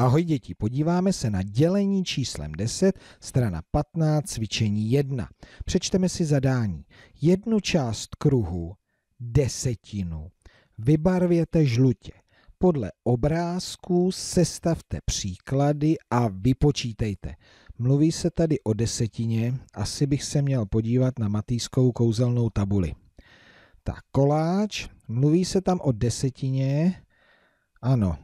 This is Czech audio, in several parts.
Ahoj děti, podíváme se na dělení číslem 10, strana 15, cvičení 1. Přečteme si zadání. Jednu část kruhu, desetinu, vybarvěte žlutě. Podle obrázku sestavte příklady a vypočítejte. Mluví se tady o desetině, asi bych se měl podívat na matýskou kouzelnou tabuli. Tak koláč, mluví se tam o desetině, ano,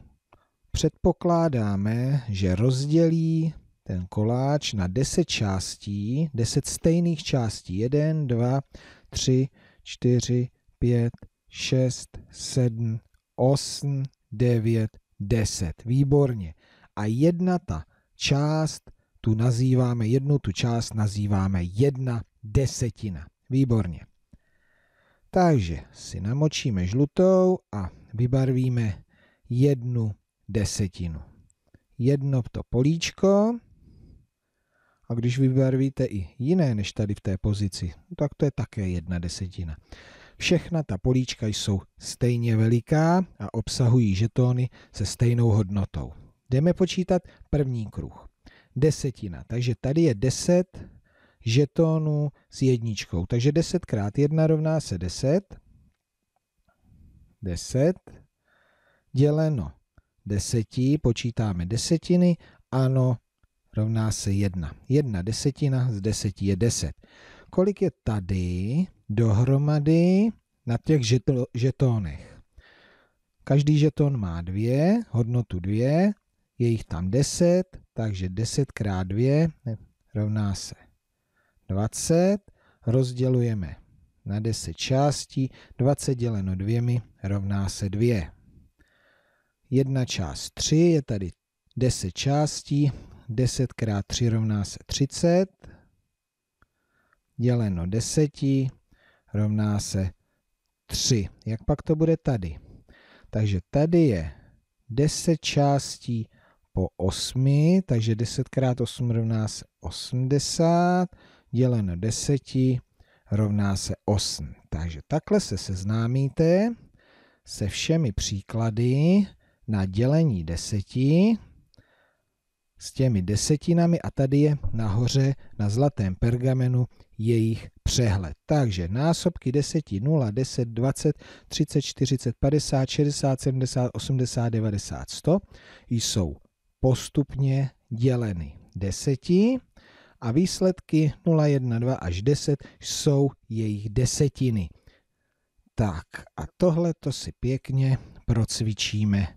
předpokládáme, že rozdělí ten koláč na 10 částí, 10 stejných částí. 1, 2, 3, 4, 5, 6, 7, 8, 9, 10. Výborně. A jedna ta část, tu nazýváme, jednu tu část nazýváme jedna desetina. Výborně. Takže si namočíme žlutou a vybarvíme jednu desetinu. Jedno to políčko a když vybarvíte i jiné než tady v té pozici, no tak to je také jedna desetina. Všechna ta políčka jsou stejně veliká a obsahují žetony se stejnou hodnotou. Jdeme počítat první kruh. Desetina, takže tady je 10 žetonů s jedničkou. Takže 10 krát 1 rovná se 10. 10 děleno desetí, počítáme desetiny, ano, rovná se jedna. Jedna desetina z deseti je deset. Kolik je tady dohromady na těch žetónech? Každý žeton má dvě, hodnotu dvě, je jich tam deset, takže deset krát dvě rovná se 20. Rozdělujeme na 10 částí, 20 děleno dvěmi rovná se 2. 1 část 3 je tady 10 částí. 10 x 3 rovná se 30. Děleno 10 rovná se 3. Jak pak to bude tady? Takže tady je 10 částí po 8, takže 10 x 8 rovná se 80, děleno 10 rovná se 8. Takže takhle se seznámíte se všemi příklady na dělení deseti s těmi desetinami a tady je nahoře na zlatém pergamenu jejich přehled. Takže násobky 10, 0, 10, 20, 30, 40, 50, 60, 70, 80, 90, 100 jsou postupně děleny deseti a výsledky 0, 1, 2 až 10 jsou jejich desetiny. Tak a tohle to si pěkně procvičíme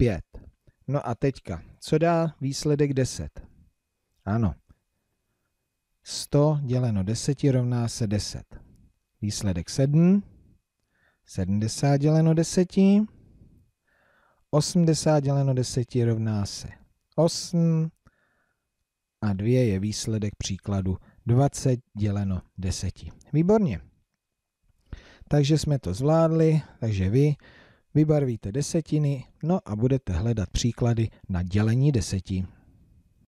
5. No a teďka, co dá výsledek 10? Ano. 100 děleno 10 rovná se 10. Výsledek 7. 70 děleno 10. 80 děleno 10 rovná se 8. A 2 je výsledek příkladu 20 děleno 10. Výborně. Takže jsme to zvládli, takže vy Vybarvíte desetiny, no a budete hledat příklady na dělení deseti.